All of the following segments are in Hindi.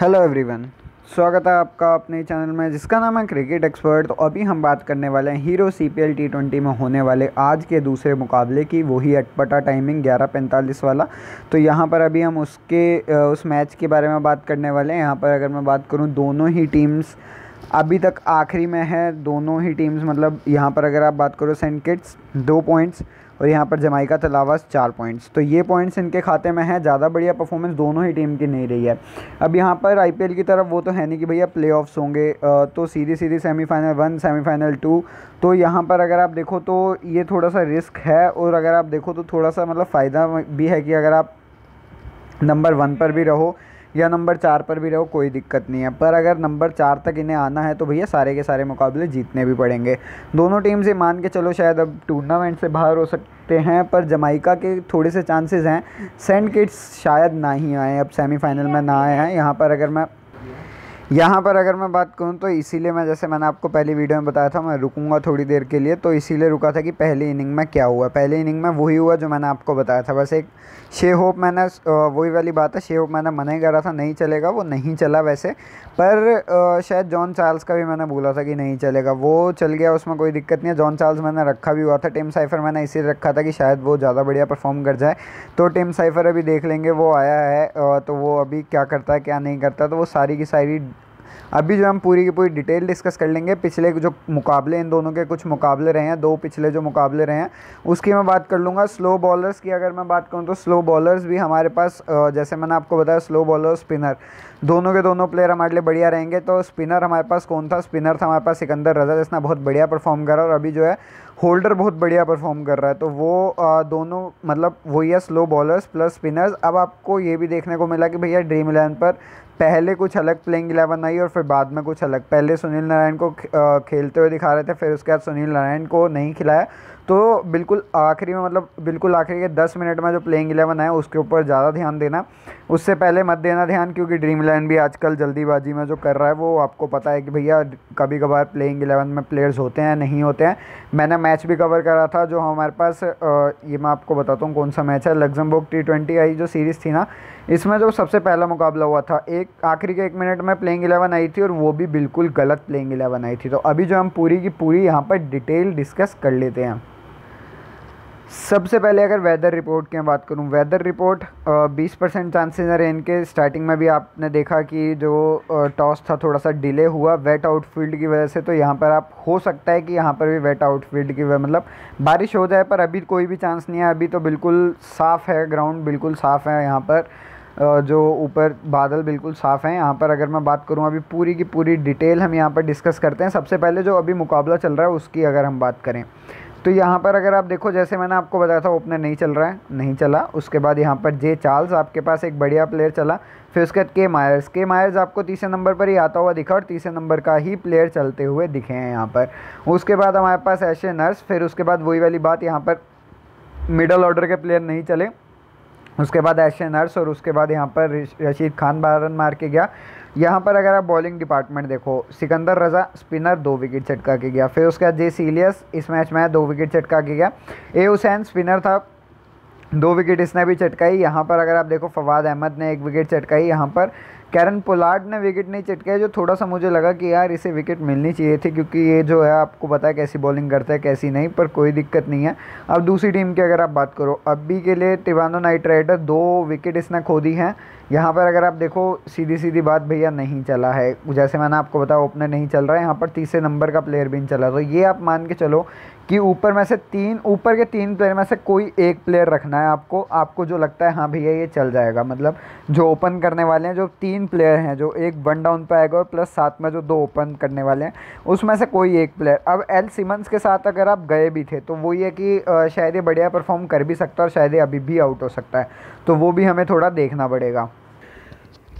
हेलो एवरीवन स्वागत है आपका अपने चैनल में जिसका नाम है क्रिकेट एक्सपर्ट तो अभी हम बात करने वाले हैं Hero C P L T twenty में होने वाले आज के दूसरे मुकाबले की वही अटपटा टाइमिंग ग्यारह पैंतालीस वाला तो यहाँ पर अभी हम उसके उस मैच के बारे में बात करने वाले हैं यहाँ पर अगर मैं बात करूँ दोनों ही टीम्स अभी तक आखिरी में है दोनों ही टीम्स मतलब यहाँ पर अगर आप बात करो सेंट किट्स दो पॉइंट्स और यहाँ पर जमाइका तलावा चार पॉइंट्स तो ये पॉइंट्स इनके खाते में है ज़्यादा बढ़िया परफॉर्मेंस दोनों ही टीम की नहीं रही है अब यहाँ पर आई की तरफ वो तो है नहीं कि भैया प्ले होंगे तो सीधी सीधी सेमीफाइनल वन सेमीफाइनल टू तो यहाँ पर अगर आप देखो तो ये थोड़ा सा रिस्क है और अगर आप देखो तो थोड़ा सा मतलब फ़ायदा भी है कि अगर आप नंबर वन पर भी रहो या नंबर चार पर भी रहो कोई दिक्कत नहीं है पर अगर नंबर चार तक इन्हें आना है तो भैया सारे के सारे मुकाबले जीतने भी पड़ेंगे दोनों टीम से मान के चलो शायद अब टूर्नामेंट से बाहर हो सकते हैं पर जमाइका के थोड़े से चांसेस हैं सेंट किट्स शायद ना ही आए अब सेमीफाइनल में ना आए हैं यहाँ पर अगर मैं यहाँ पर अगर मैं बात करूँ तो इसीलिए मैं जैसे मैंने आपको पहली वीडियो में बताया था मैं रुकूंगा थोड़ी देर के लिए तो इसीलिए रुका था कि पहली इनिंग में क्या हुआ पहली इनिंग में वही हुआ जो मैंने आपको बताया था बस एक शे होप मैंने वही वाली बात है शे होप मैंने मना ही करा था नहीं चलेगा वो नहीं चला वैसे पर शायद जॉन चार्ल्स का भी मैंने बोला था कि नहीं चलेगा वो चल गया उसमें कोई दिक्कत नहीं है जॉन चार्ल्स मैंने रखा भी हुआ था टेम साइफर मैंने इसीलिए रखा था कि शायद वो ज़्यादा बढ़िया परफॉर्म कर जाए तो टेम साइफर अभी देख लेंगे वो आया है तो वो अभी क्या करता है क्या नहीं करता तो वो सारी की सारी अभी जो हम पूरी की पूरी डिटेल डिस्कस कर लेंगे पिछले जो मुकाबले इन दोनों के कुछ मुकाबले रहे हैं दो पिछले जो मुकाबले रहे हैं उसकी मैं बात कर लूँगा स्लो बॉलर्स की अगर मैं बात करूँ तो स्लो बॉलर्स भी हमारे पास जैसे मैंने आपको बताया स्लो बॉलर स्पिनर दोनों के दोनों प्लेयर हमारे लिए बढ़िया रहेंगे तो स्पिनर हमारे पास कौन था स्पिनर था हमारे पास सिकंदर रजा जिसने बहुत बढ़िया परफॉर्म करा और अभी जो है होल्डर बहुत बढ़िया परफॉर्म कर रहा है तो वो आ, दोनों मतलब वही है स्लो बॉलर्स प्लस स्पिनर्स अब आपको ये भी देखने को मिला कि भैया ड्रीम इलेवन पर पहले कुछ अलग प्लेइंग इलेवन आई और फिर बाद में कुछ अलग पहले सुनील नारायण को खेलते हुए दिखा रहे थे फिर उसके बाद सुनील नारायण को नहीं खिलाया तो बिल्कुल आखिरी में मतलब बिल्कुल आखिरी के दस मिनट में जो प्लेइंग इलेवन है उसके ऊपर ज़्यादा ध्यान देना उससे पहले मत देना ध्यान क्योंकि ड्रीम इलेवन भी आजकल जल्दीबाजी में जो कर रहा है वो आपको पता है कि भैया कभी कभार प्लेइंग इलेवन में प्लेयर्स होते हैं नहीं होते हैं मैंने मैच भी कवर करा था जो हमारे पास ये मैं आपको बताता हूँ कौन सा मैच है लग्जमबर्ग टी ट्वेंटी आई जो सीरीज़ थी ना इसमें जो सबसे पहला मुकाबला हुआ था एक आखिरी के एक मिनट में प्लेइंग इलेवन आई थी और वो भी बिल्कुल गलत प्लेइंग इलेवन आई थी तो अभी जो हम पूरी की पूरी यहाँ पर डिटेल डिस्कस कर लेते हैं सबसे पहले अगर वेदर रिपोर्ट की बात करूँ वेदर रिपोर्ट बीस परसेंट चांसेज है रेन के स्टार्टिंग में भी आपने देखा कि जो टॉस था थोड़ा सा डिले हुआ वेट आउटफील्ड की वजह से तो यहाँ पर आप हो सकता है कि यहाँ पर भी वेट आउटफील्ड की वजह मतलब बारिश हो जाए पर अभी कोई भी चांस नहीं है अभी तो बिल्कुल साफ़ है ग्राउंड बिल्कुल साफ़ है यहाँ पर जो ऊपर बादल बिल्कुल साफ़ हैं यहाँ पर अगर मैं बात करूँ अभी पूरी की पूरी डिटेल हम यहाँ पर डिस्कस करते हैं सबसे पहले जो अभी मुकाबला चल रहा है उसकी अगर हम बात करें तो यहाँ पर अगर आप देखो जैसे मैंने आपको बताया था ओपनर नहीं चल रहा है नहीं चला उसके बाद यहाँ पर जे चार्ल्स आपके पास एक बढ़िया प्लेयर चला फिर उसके बाद के मायर्स के मायर्स आपको तीसरे नंबर पर ही आता हुआ दिखा और तीसरे नंबर का ही प्लेयर चलते हुए दिखे हैं यहाँ पर उसके बाद हमारे पास ऐसे नर्स फिर उसके बाद वही वाली बात यहाँ पर मिडल ऑर्डर के प्लेयर नहीं चले उसके बाद ऐशे नर्स और उसके बाद यहाँ पर रशीद खान बारन मार के गया यहाँ पर अगर आप बॉलिंग डिपार्टमेंट देखो सिकंदर रज़ा स्पिनर दो विकेट चटका के गया फिर उसके बाद जे सीलियस इस मैच में दो विकेट चटका के गया ए हुसैन स्पिनर था दो विकेट इसने भी चटकाई यहाँ पर अगर आप देखो फवाद अहमद ने एक विकेट चटकाई यहाँ पर कैरन पोलार्ड ने विकेट नहीं चटकाया जो थोड़ा सा मुझे लगा कि यार इसे विकेट मिलनी चाहिए थी क्योंकि ये जो है आपको पता है कैसी बॉलिंग करता है कैसी नहीं पर कोई दिक्कत नहीं है अब दूसरी टीम की अगर आप बात करो अभी के लिए तिवानो नाइट राइडर दो विकेट इसने खो दी हैं यहाँ पर अगर आप देखो सीधी सीधी बात भैया नहीं चला है जैसे मैंने आपको बताया ओपनर नहीं चल रहा है यहाँ पर तीसरे नंबर का प्लेयर भी नहीं चला तो ये आप मान के चलो कि ऊपर में से तीन ऊपर के तीन प्लेयर में से कोई एक प्लेयर रखना है आपको आपको जो लगता है हाँ भैया ये चल जाएगा मतलब जो ओपन करने वाले हैं जो तीन प्लेयर हैं जो एक वन डाउन पर आएगा और प्लस साथ में जो दो ओपन करने वाले हैं उसमें से कोई एक प्लेयर अब एल सिमंस के साथ अगर आप गए भी थे तो वो ये कि शायद ये बढ़िया परफॉर्म कर भी सकता है और शायद ये अभी भी आउट हो सकता है तो वो भी हमें थोड़ा देखना पड़ेगा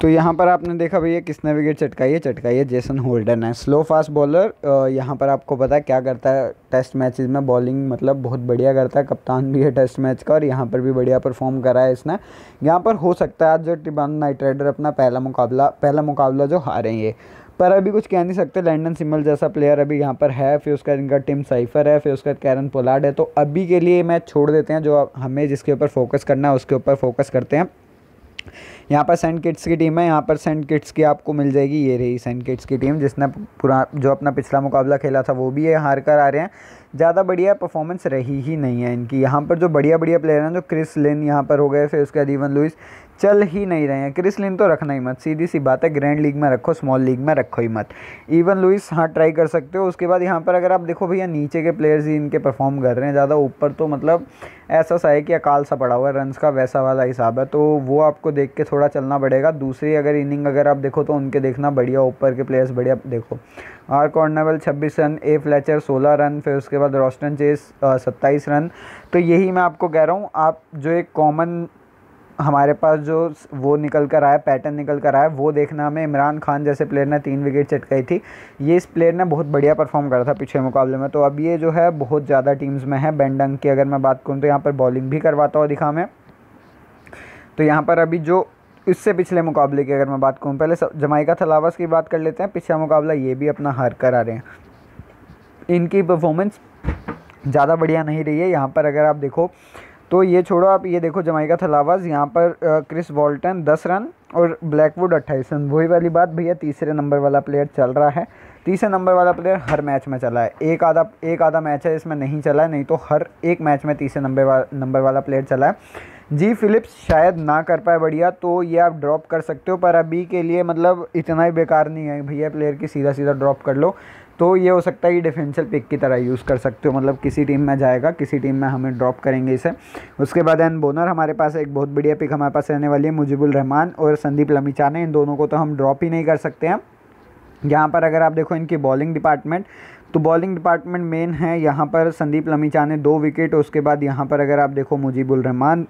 तो यहाँ पर आपने देखा भैया किसने विकेट चटकाई है चटकाई है जेसन होल्डन है स्लो फास्ट बॉलर यहाँ पर आपको पता है क्या करता है टेस्ट मैचेस में बॉलिंग मतलब बहुत बढ़िया करता है कप्तान भी है टेस्ट मैच का और यहाँ पर भी बढ़िया परफॉर्म करा है इसने यहाँ पर हो सकता है आज जो टिबान नाइट राइडर अपना पहला मुकाबला पहला मुकाबला जो ये पर अभी कुछ कह नहीं सकते लैंडन सिमल जैसा प्लेयर अभी यहाँ पर है फिर उसका इनका टीम साइफर है फिर उसका कैरन पोलाड है तो अभी के लिए मैच छोड़ देते हैं जो हमें जिसके ऊपर फोकस करना है उसके ऊपर फोकस करते हैं यहाँ पर सेंट किट्स की टीम है यहाँ पर सेंट किट्स की आपको मिल जाएगी ये रही सेंट किट्स की टीम जिसने पूरा जो अपना पिछला मुकाबला खेला था वो भी ये हार कर आ रहे हैं ज़्यादा बढ़िया परफॉर्मेंस रही ही नहीं है इनकी यहाँ पर जो बढ़िया बढ़िया प्लेयर हैं जो क्रिस लिन यहाँ पर हो गए फिर उसके बाद इवन लुइस चल ही नहीं रहे हैं क्रिस लिन तो रखना ही मत सीधी सी बात है ग्रैंड लीग में रखो स्मॉल लीग में रखो ही मत इवन लुइस हाँ ट्राई कर सकते हो उसके बाद यहाँ पर अगर आप देखो भैया नीचे के प्लेयर्स ही इनके परफॉर्म कर रहे हैं ज़्यादा ऊपर तो मतलब ऐसा सा है कि अकाल सा पड़ा हुआ है रनस का वैसा वाला हिसाब है तो वो आपको देख के थोड़ा चलना पड़ेगा दूसरी अगर इनिंग अगर आप देखो तो उनके देखना बढ़िया ऊपर के प्लेयर्स बढ़िया देखो आर कॉर्नावल छब्बीस रन ए फ्लैचर सोलह रन फिर उसके बाद रॉस्टन चेस सत्ताईस रन तो यही मैं आपको कह रहा हूँ आप जो एक कॉमन हमारे पास जो वो निकल कर आया पैटर्न निकल कर आया वो देखना हमें इमरान खान जैसे प्लेयर ने तीन विकेट चटकाई थी ये इस प्लेयर ने बहुत बढ़िया परफॉर्म करा था पिछले मुकाबले में तो अब ये जो है बहुत ज़्यादा टीम्स में है बैंडंग की अगर मैं बात करूँ तो यहाँ पर बॉलिंग भी करवाता हूँ दिखा मैं तो यहाँ पर अभी जो इससे पिछले मुकाबले की अगर मैं बात करूँ पहले जमाइका थलावस की बात कर लेते हैं पिछला मुकाबला ये भी अपना हार कर आ रहे हैं इनकी परफॉर्मेंस ज़्यादा बढ़िया नहीं रही है यहाँ पर अगर आप देखो तो ये छोड़ो आप ये देखो जमाई का थलावाज यहाँ पर क्रिस वॉल्टन दस रन और ब्लैकवुड अट्ठाईस रन वही वाली बात भैया तीसरे नंबर वाला प्लेयर चल रहा है तीसरे नंबर वाला प्लेयर हर मैच में चला है एक आधा एक आधा मैच है इसमें नहीं चला है नहीं तो हर एक मैच में तीसरे नंबर वा, नंबर वाला प्लेयर चला है जी फिलिप्स शायद ना कर पाए बढ़िया तो ये आप ड्रॉप कर सकते हो पर अभी के लिए मतलब इतना ही बेकार नहीं है भैया प्लेयर की सीधा सीधा ड्रॉप कर लो तो ये हो सकता है कि डिफेंशियल पिक की तरह यूज़ कर सकते हो मतलब किसी टीम में जाएगा किसी टीम में हमें ड्रॉप करेंगे इसे उसके बाद एन बोनर हमारे पास एक बहुत बढ़िया पिक हमारे पास रहने वाली है मुजीबुल रहमान और संदीप लमीचाने इन दोनों को तो हम ड्रॉप ही नहीं कर सकते हैं यहाँ पर अगर आप देखो इनकी बॉलिंग डिपार्टमेंट तो बॉलिंग डिपार्टमेंट मेन है यहाँ पर संदीप लमीचाने दो विकेट उसके बाद यहाँ पर अगर आप देखो मुजीबुल रहमान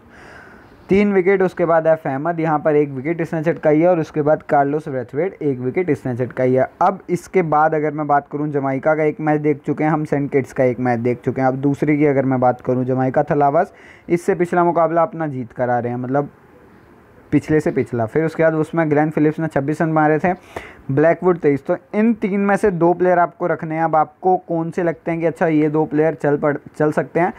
तीन विकेट उसके बाद एफ अहमद यहाँ पर एक विकेट इसने झटकाई है और उसके बाद कार्लोस रेथवेड एक विकेट इसने झटकाई है अब इसके बाद अगर मैं बात करूँ जमाइका का एक मैच देख चुके हैं हम सेंट किट्स का एक मैच देख चुके हैं अब दूसरे की अगर मैं बात करूँ जमाइका थलावास इससे पिछला मुकाबला अपना जीत करा रहे हैं मतलब पिछले से पिछला फिर उसके बाद उसमें ग्लैन फिलिप्स ने छब्बीस रन मारे थे ब्लैकवुड तेईस तो इन तीन में से दो प्लेयर आपको रखने हैं अब आपको कौन से लगते हैं कि अच्छा ये दो प्लेयर चल पड़ चल सकते हैं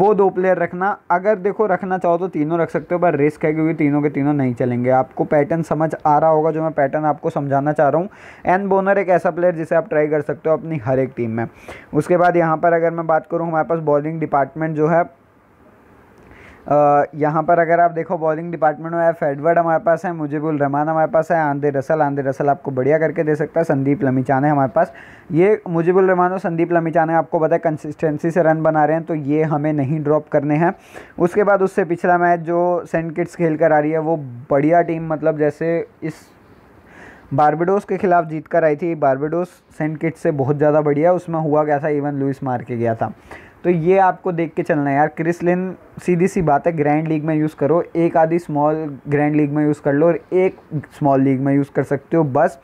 वो दो प्लेयर रखना अगर देखो रखना चाहो तो तीनों रख सकते हो पर रिस्क है क्योंकि तीनों के तीनों नहीं चलेंगे आपको पैटर्न समझ आ रहा होगा जो मैं पैटर्न आपको समझाना चाह रहा हूँ एन बोनर एक ऐसा प्लेयर जिसे आप ट्राई कर सकते हो अपनी हर एक टीम में उसके बाद यहाँ पर अगर मैं बात करूँ हमारे पास बॉलिंग डिपार्टमेंट जो है यहाँ पर अगर आप देखो बॉलिंग डिपार्टमेंट में एफ एडवर्ड हमारे पास है मुजिबुल रहमान हमारे पास है आंधे रसल आंधे रसल आपको बढ़िया करके दे सकता है संदीप लमीचाने हमारे पास ये मुजिबुल रहमान और संदीप लमीचाने आपको पता है कंसिस्टेंसी से रन बना रहे हैं तो ये हमें नहीं ड्रॉप करने हैं उसके बाद उससे पिछला मैच जो सेंट किट्स खेल कर आ रही है वो बढ़िया टीम मतलब जैसे इस बारबेडोस के खिलाफ जीत कर आई थी बारबेडोस सेंट किट्स से बहुत ज़्यादा बढ़िया उसमें हुआ क्या था इवन लुइस मार के गया था तो ये आपको देख के चलना है यार क्रिस लिन सीधी सी बात है ग्रैंड लीग में यूज़ करो एक आधी स्मॉल ग्रैंड लीग में यूज़ कर लो और एक स्मॉल लीग में यूज़ कर सकते हो बस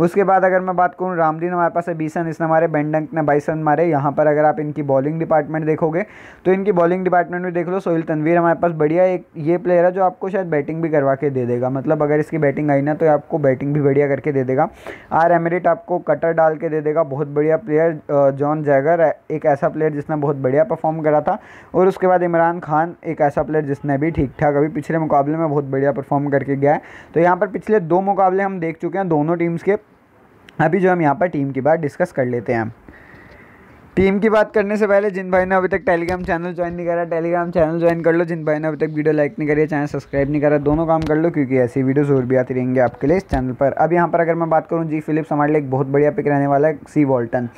उसके बाद अगर मैं बात करूँ रामदीन हमारे पास है बीस रन इसने हमारे बैंडंक ने बाईस रन मारे यहाँ पर अगर आप इनकी बॉलिंग डिपार्टमेंट देखोगे तो इनकी बॉलिंग डिपार्टमेंट में देख लो सोहिल तनवीर हमारे पास बढ़िया एक ये प्लेयर है जो आपको शायद बैटिंग भी करवा के दे देगा मतलब अगर इसकी बैटिंग आई ना तो आपको बैटिंग भी बढ़िया करके दे देगा आर एमरिट आपको कटर डाल के दे देगा बहुत बढ़िया प्लेयर जॉन जैगर एक ऐसा प्लेयर जिसने बहुत बढ़िया परफॉर्म करा था और उसके बाद इमरान खान एक ऐसा प्लेयर जिसने भी ठीक ठाक अभी पिछले मुकाबले में बहुत बढ़िया परफॉर्म करके गया है तो यहाँ पर पिछले दो मुकाबले हम देख चुके हैं दोनों टीम्स के अभी जो हम यहाँ पर टीम की बात डिस्कस कर लेते हैं टीम की बात करने से पहले जिन भाई ने अभी तक टेलीग्राम चैनल ज्वाइन नहीं करा टेलीग्राम चैनल ज्वाइन कर लो जिन भाई ने अभी तक वीडियो लाइक नहीं करी चैनल सब्सक्राइब नहीं करा दोनों काम कर लो क्योंकि ऐसी वीडियोस और भी आती रहेंगे आपके लिए इस चैनल पर अब यहाँ पर अगर मैं बात करूँ जी फिलिप्स हमारे लिए एक बहुत बढ़िया पिक रहने वाला है सी वॉल्टन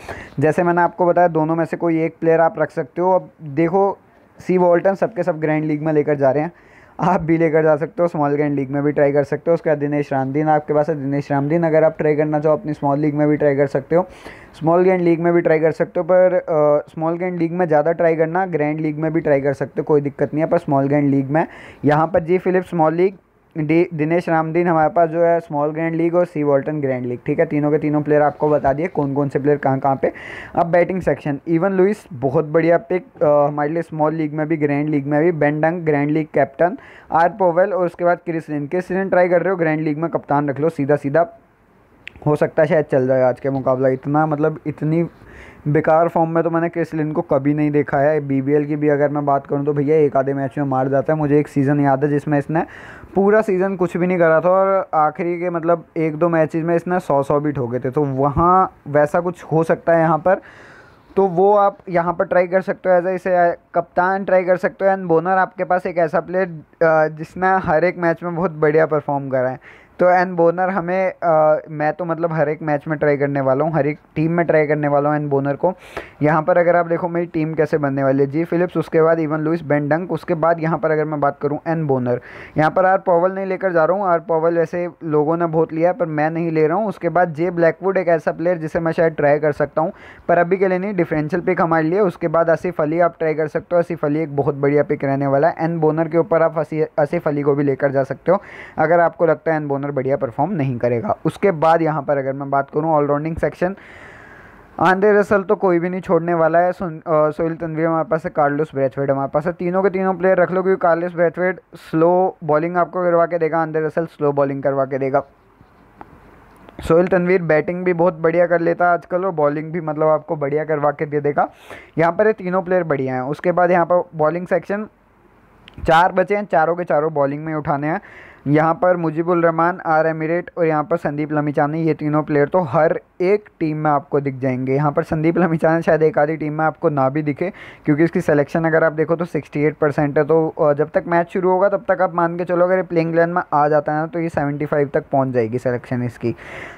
जैसे मैंने आपको बताया दोनों में से कोई एक प्लेयर आप रख सकते हो अब देखो सी वॉल्टन सबके सब ग्रैंड लीग में लेकर जा रहे हैं आप भी लेकर जा सकते हो स्मॉल गेंड लीग में भी ट्राई कर सकते हो उसके बाद दिनेश रामदीन आपके पास है दिनेश रामदीन अगर आप ट्राई करना चाहो अपनी स्मॉल लीग में भी ट्राई कर सकते हो स्मॉल गेंड लीग में भी ट्राई कर सकते हो पर स्मॉल गेंड लीग में ज़्यादा ट्राई करना ग्रैंड लीग में भी ट्राई कर सकते हो कोई दिक्कत नहीं है पर स्मॉल गेंड लीग में यहाँ पर G Phillip small league D Dinesh Ramdin हमारे पास जो है स्मॉल ग्रैंड लीग और सी वॉल्टन ग्रैंड लीग ठीक है तीनों के तीनों प्लेयर आपको बता दिए कौन कौन से प्लेयर कहाँ कहाँ पे अब बैटिंग सेक्शन इवन लुइस बहुत बढ़िया पिक हमारे लिए स्मॉल लीग में भी ग्रैंड लीग में भी बेंडंग grand league captain R Powell और उसके बाद Chris Lynn Chris Lynn try कर रहे हो ग्रैंड लीग में कप्तान रख लो सीधा सीधा हो सकता है शायद चल जाए आज के मुकाबला इतना मतलब इतनी बेकार फॉर्म में तो मैंने लिन को कभी नहीं देखा है बीबीएल की भी अगर मैं बात करूं तो भैया एक आधे मैच में मार जाता है मुझे एक सीज़न याद है जिसमें इसने पूरा सीज़न कुछ भी नहीं करा था और आखिरी के मतलब एक दो मैचेस में इसने सौ सौ भी ठोके थे तो वहाँ वैसा कुछ हो सकता है यहाँ पर तो वो आप यहाँ पर ट्राई कर सकते हो एज ऐसे कप्तान ट्राई कर सकते हो एंड बोनर आपके पास एक ऐसा प्लेयर जिसने हर एक मैच में बहुत बढ़िया परफॉर्म करा है तो एन बोनर हमें आ, मैं तो मतलब हर एक मैच में ट्राई करने वाला हूँ हर एक टीम में ट्राई करने वाला हूँ एन बोनर को यहाँ पर अगर आप देखो मेरी टीम कैसे बनने वाली है जी फिलिप्स उसके बाद इवन लुइस बेंडंक उसके बाद यहाँ पर अगर मैं बात करूँ एन बोनर यहाँ पर आर पॉवल नहीं लेकर जा रहा हूँ आर पॉवल वैसे लोगों ने बहुत लिया पर मैं नहीं ले रहा हूँ उसके बाद जे ब्लैकवुड एक ऐसा प्लेयर जिसे मैं शायद ट्राई कर सकता हूँ पर अभी के लिए नहीं डिफरेंशियल पिक हमारे लिए उसके बाद आसिफ अली आप ट्राई कर सकते हो आसिफ अली एक बहुत बढ़िया पिक रहने वाला है एन बोनर के ऊपर आप आसिफ अली को भी लेकर जा सकते हो अगर आपको लगता है एन बोनर रनर बढ़िया परफॉर्म नहीं करेगा उसके बाद यहाँ पर अगर मैं बात करूँ ऑलराउंडिंग सेक्शन आंद्रे रसल तो कोई भी नहीं छोड़ने वाला है सोहिल तनवीर हमारे पास है कार्लोस ब्रेथवेड हमारे पास है तीनों के तीनों प्लेयर रख लो क्योंकि कार्लोस ब्रेथवेड स्लो बॉलिंग आपको करवा के देगा आंद्रे रसल स्लो बॉलिंग करवा के देगा सोहिल तनवीर बैटिंग भी बहुत बढ़िया कर लेता है आजकल और बॉलिंग भी मतलब आपको बढ़िया करवा के दे देगा यहाँ पर ये तीनों प्लेयर बढ़िया हैं उसके बाद यहाँ पर बॉलिंग सेक्शन चार बचे हैं चारों के चारों बॉलिंग में उठाने हैं यहाँ पर मुजीबुल रहमान आर एमिरेट और यहाँ पर संदीप लमिचानी ये तीनों प्लेयर तो हर एक टीम में आपको दिख जाएंगे यहाँ पर संदीप लमिचानी शायद एक आधी टीम में आपको ना भी दिखे क्योंकि इसकी सिलेक्शन अगर आप देखो तो 68 परसेंट है तो जब तक मैच शुरू होगा तब तक आप मान के चलो अगर ये प्लेइंग में आ जाता है ना तो ये सेवेंटी तक पहुँच जाएगी सलेक्शन इसकी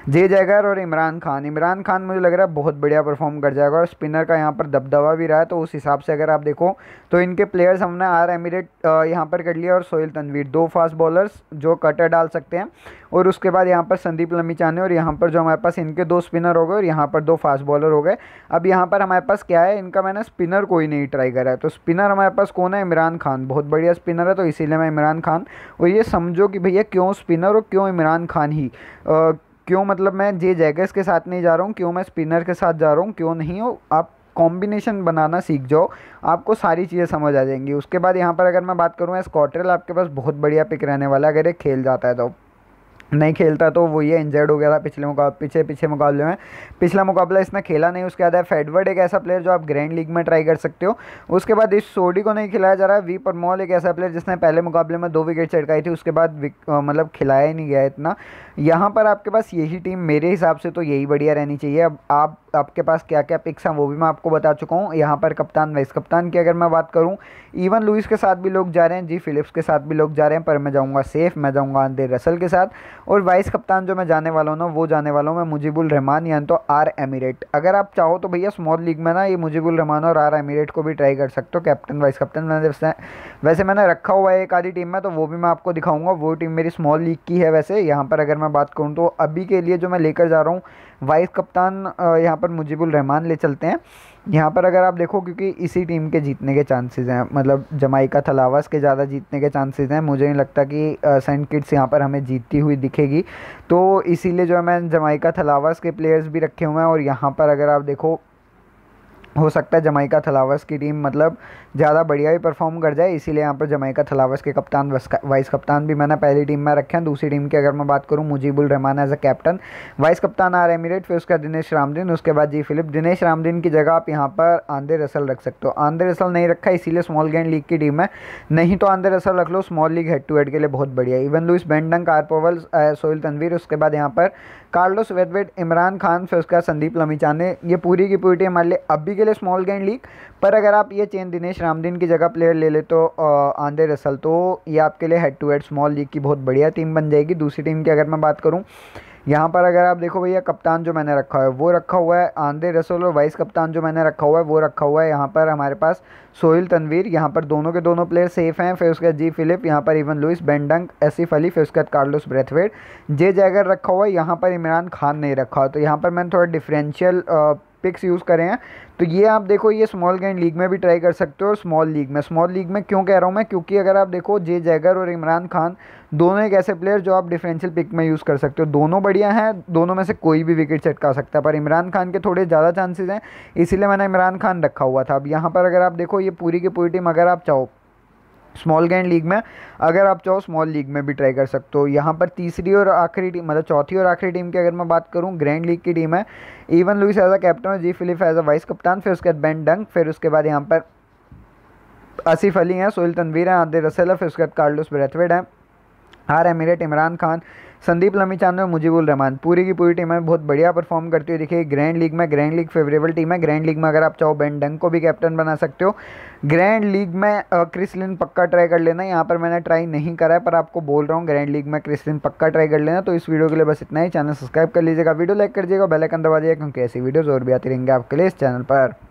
जे जयगर और इमरान खान इमरान खान मुझे लग रहा है बहुत बढ़िया परफॉर्म कर जाएगा और स्पिनर का यहाँ पर दबदबा भी रहा है तो उस हिसाब से अगर आप देखो तो इनके प्लेयर्स हमने आर एमिरेट यहाँ पर कर लिया और सोहेल तनवीर दो फास्ट बॉलर्स जो कटर डाल सकते हैं और उसके बाद यहाँ पर संदीप लमीचाने और यहाँ पर जो हमारे पास इनके दो स्पिनर हो गए और यहाँ पर दो फास्ट बॉलर हो गए अब यहाँ पर हमारे पास क्या है इनका मैंने स्पिनर कोई नहीं ट्राई करा है तो स्पिनर हमारे पास कौन है इमरान खान बहुत बढ़िया स्पिनर है तो इसीलिए मैं इमरान खान और ये समझो कि भैया क्यों स्पिनर और क्यों इमरान खान ही क्यों मतलब मैं जे जैगर्स के साथ नहीं जा रहा हूँ क्यों मैं स्पिनर के साथ जा रहा हूँ क्यों नहीं हो आप कॉम्बिनेशन बनाना सीख जाओ आपको सारी चीज़ें समझ आ जाएंगी उसके बाद यहाँ पर अगर मैं बात करूँ स्कॉटरल आपके पास बहुत बढ़िया पिक रहने वाला है अगर ये खेल जाता है तो नहीं खेलता तो वो ये इंजर्ड हो गया था पिछले मुका पिछले पिछले मुकाबले में पिछला मुकाबला इसने खेला नहीं उसके बाद है फेडवर्ड एक ऐसा प्लेयर जो आप ग्रैंड लीग में ट्राई कर सकते हो उसके बाद इस सोडी को नहीं खिलाया जा रहा है वी मॉल एक ऐसा प्लेयर जिसने पहले मुकाबले में दो विकेट चटकाई थी उसके बाद मतलब खिलाया ही नहीं गया इतना यहाँ पर आपके पास यही टीम मेरे हिसाब से तो यही बढ़िया रहनी चाहिए अब आप आपके पास क्या क्या पिक्स हैं वो भी मैं आपको बता चुका हूँ यहाँ पर कप्तान वाइस कप्तान की अगर मैं बात करूँ इवन लुइस के साथ भी लोग जा रहे हैं जी फिलिप्स के साथ भी लोग जा रहे हैं पर मैं जाऊँगा सेफ मैं जाऊँगा आंदे रसल के साथ और वाइस कप्तान जो मैं जाने वाला हूँ ना वो जाने वाला हूँ मैं मुजीबुल रहमान यानी तो आर एमिरेट अगर आप चाहो तो भैया स्मॉल लीग में ना ये मुजीबुल रहमान और आर एमिरेट को भी ट्राई कर सकते हो कैप्टन वाइस कप्टन मैंने वैसे मैंने रखा हुआ है एक आधी टीम में तो वो भी मैं आपको दिखाऊंगा वो टीम मेरी स्मॉल लीग की है वैसे यहाँ पर अगर मैं बात करूँ तो अभी के लिए जो मैं लेकर जा रहा हूँ वाइस कप्तान यहाँ पर पर मुजीबुल रहमान ले चलते हैं यहाँ पर अगर आप देखो क्योंकि इसी टीम के जीतने के चांसेस हैं मतलब जमाइका थलावास के ज़्यादा जीतने के चांसेस हैं मुझे नहीं लगता कि सेंट किड्स यहाँ पर हमें जीतती हुई दिखेगी तो इसीलिए जो है मैं जमाइका थलावास के प्लेयर्स भी रखे हुए हैं और यहाँ पर अगर आप देखो हो सकता है जमैका थलावस की टीम मतलब ज़्यादा बढ़िया ही परफॉर्म कर जाए इसीलिए यहाँ पर जमैका थलावस के कप्तान वाइस कप्तान भी मैंने पहली टीम में रखे हैं दूसरी टीम की अगर मैं बात करूँ Mujibul Rahman as a captain vice कप्तान आर एमिरेट फिर उसका दिनेश रामदीन उसके बाद जी फिलिप दिनेश रामदीन की जगह आप यहाँ पर आंधे रसल रख सकते हो आंधे रसल नहीं रखा इसीलिए स्मॉल गेंड लीग की टीम है नहीं तो आंधे रसल रख लो small league head to head के लिए बहुत बढ़िया इवन लुइस बेंडंग कारपोवल सोहिल तनवीर उसके बाद यहाँ पर कार्लोस वेदवेड इमरान खान फिर उसका संदीप लमीचान ने ये पूरी की पूरी टीम हमारे लिए अभी के लिए स्मॉल गेंद लीग पर अगर आप ये चेन दिनेश रामदीन की जगह प्लेयर ले ले तो आंधे रसल तो ये आपके लिए head to head small league की बहुत बढ़िया टीम बन जाएगी दूसरी टीम की अगर मैं बात करूँ यहाँ पर अगर आप देखो भैया कप्तान जो मैंने रखा है वो रखा हुआ है आंधे रसोल और वाइस कप्तान जो मैंने रखा हुआ है वो रखा हुआ है यहाँ पर हमारे पास सोहिल तनवीर यहाँ पर दोनों के दोनों प्लेयर सेफ हैं फिर उसके बाद जी फिलिप यहाँ पर इवन लुइस बेंडंग एसिफ अली फिर उसके बाद कार्लोस ब्रेथवेड जे जैगर रखा हुआ है यहाँ पर इमरान खान नहीं रखा तो यहाँ पर मैंने थोड़ा डिफरेंशियल पिक्स यूज़ करें हैं तो ये आप देखो ये स्मॉल गेंड लीग में भी ट्राई कर सकते हो और स्मॉल लीग में स्मॉल लीग में क्यों कह रहा हूँ मैं क्योंकि अगर आप देखो जे जैगर और इमरान खान दोनों एक ऐसे प्लेयर जो आप डिफरेंशियल पिक में यूज़ कर सकते हो दोनों बढ़िया हैं दोनों में से कोई भी विकेट चटका सकता है पर इमरान खान के थोड़े ज़्यादा चांसेज हैं इसीलिए मैंने इमरान खान रखा हुआ था अब यहाँ पर अगर आप देखो ये पूरी की पूरी टीम अगर आप चाहो स्मॉल गैंड लीग में अगर आप चाहो स्मॉल लीग में भी ट्राई कर सकते हो यहाँ पर तीसरी और आखिरी टीम मतलब चौथी और आखिरी टीम की अगर मैं बात करूँ ग्रैंड लीग की टीम है Evin Lewis as a captain और G Phillip as a vice कप्तान फिर उसके बाद बैन डंग फिर उसके बाद यहाँ पर आसिफ अली हैं सोहिल तनवीर हैं आदिर रसेला फिर उसके बाद कार्लोस ब्रेथवेड हैं आर एमिरेट इमरान खान संदीप लमीचांद और मुजीबुल रहमान पूरी की पूरी टीमें बहुत बढ़िया परफॉर्म करती हुई देखिए ग्रैंड लीग में ग्रैंड लीग फेवरेबल टीम है ग्रैंड लीग में अगर आप चाहो बैन डंग को भी कैप्टन बना सकते हो ग्रैंड लीग में क्रिसलिन पक्का ट्राई कर लेना यहाँ पर मैंने ट्राई नहीं करा है पर आपको बोल रहा हूँ ग्रैंड लीग में क्रिसलिन पक्का ट्राई कर लेना तो इस वीडियो के लिए बस इतना ही चैनल सब्सक्राइब कर लीजिएगा वीडियो लाइक कर दीजिएगा बेलकन दबा दिएगा क्योंकि ऐसी वीडियोज़ और भी आती रहेंगे आपके लिए इस चैनल पर